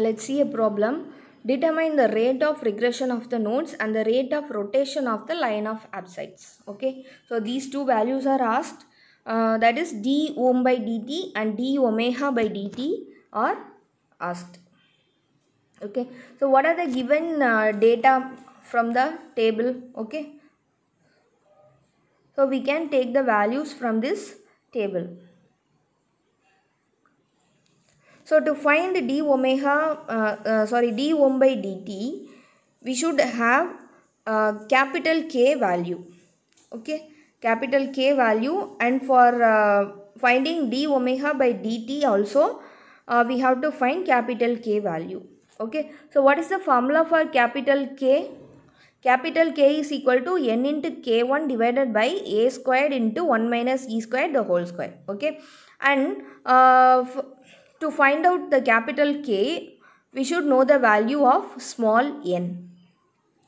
let's see a problem. Determine the rate of regression of the nodes and the rate of rotation of the line of absides. Okay. So, these two values are asked. Uh, that is d ohm by dt and d omega by dt are asked. Okay. So, what are the given uh, data from the table? Okay. So, we can take the values from this table. So to find d omega, uh, uh sorry, d 1 by dt, we should have uh, capital K value. Okay, capital K value and for uh, finding d omega by dt also, we have to find capital K value. Okay, so what is the formula for capital K? capital K is equal to n into k1 divided by a squared into 1 minus e squared the whole square okay and uh, to find out the capital K, we should know the value of small n.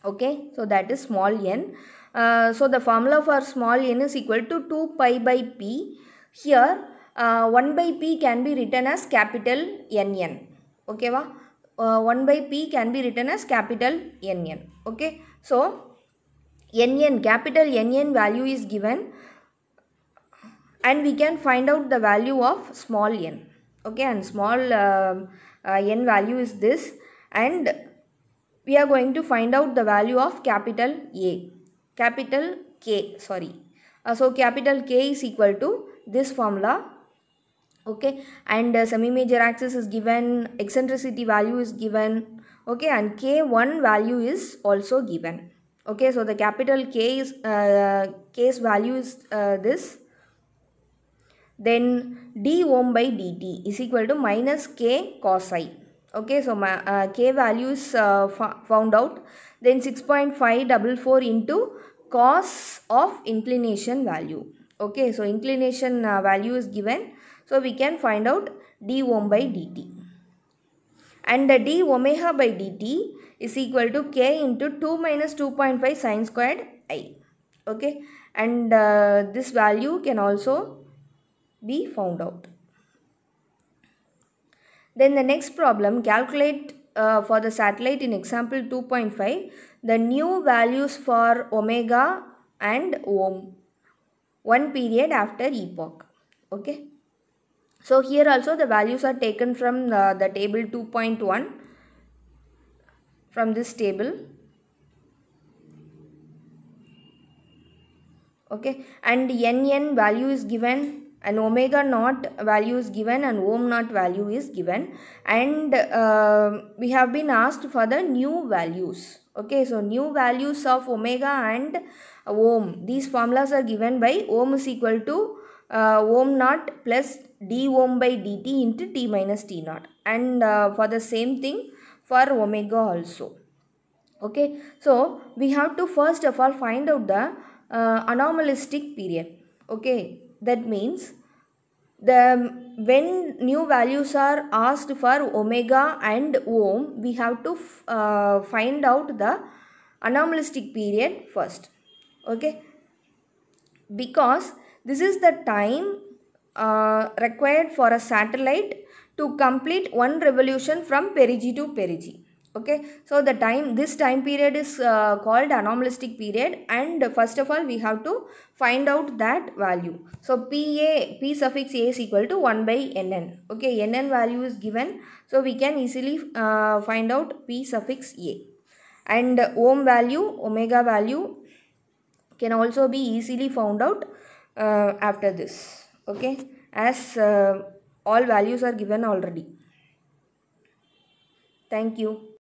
Okay, so that is small n. Uh, so the formula for small n is equal to 2 pi by p. Here, uh, 1 by p can be written as capital n n. Okay, va? Uh, 1 by p can be written as capital n n. Okay, so n n capital n n value is given and we can find out the value of small n okay and small um, uh, n value is this and we are going to find out the value of capital A capital K sorry uh, so capital K is equal to this formula okay and uh, semi major axis is given eccentricity value is given okay and k1 value is also given okay so the capital k is uh, k's value is uh, this then d ohm by dt is equal to minus k cos i okay so my, uh, k value is uh, found out then 6.544 into cos of inclination value okay so inclination uh, value is given so we can find out d ohm by dt and the d omega by dt is equal to k into 2 minus 2.5 sine squared i okay and uh, this value can also be found out. Then the next problem, calculate uh, for the satellite in example 2.5, the new values for omega and ohm, one period after epoch. Okay. So here also the values are taken from the, uh, the table 2.1 from this table. Okay. And NN value is given and omega naught value is given and ohm naught value is given and uh, we have been asked for the new values okay so new values of omega and ohm these formulas are given by ohm is equal to uh, ohm naught plus d ohm by dt into t minus t naught and uh, for the same thing for omega also okay so we have to first of all find out the uh, anomalistic period okay that means the um, when new values are asked for omega and ohm, we have to uh, find out the anomalistic period first. Okay. Because this is the time uh, required for a satellite to complete one revolution from perigee to perigee okay so the time this time period is uh, called anomalistic period and first of all we have to find out that value so P A P suffix a is equal to 1 by nn okay nn value is given so we can easily uh, find out p suffix a and ohm value omega value can also be easily found out uh, after this okay as uh, all values are given already thank you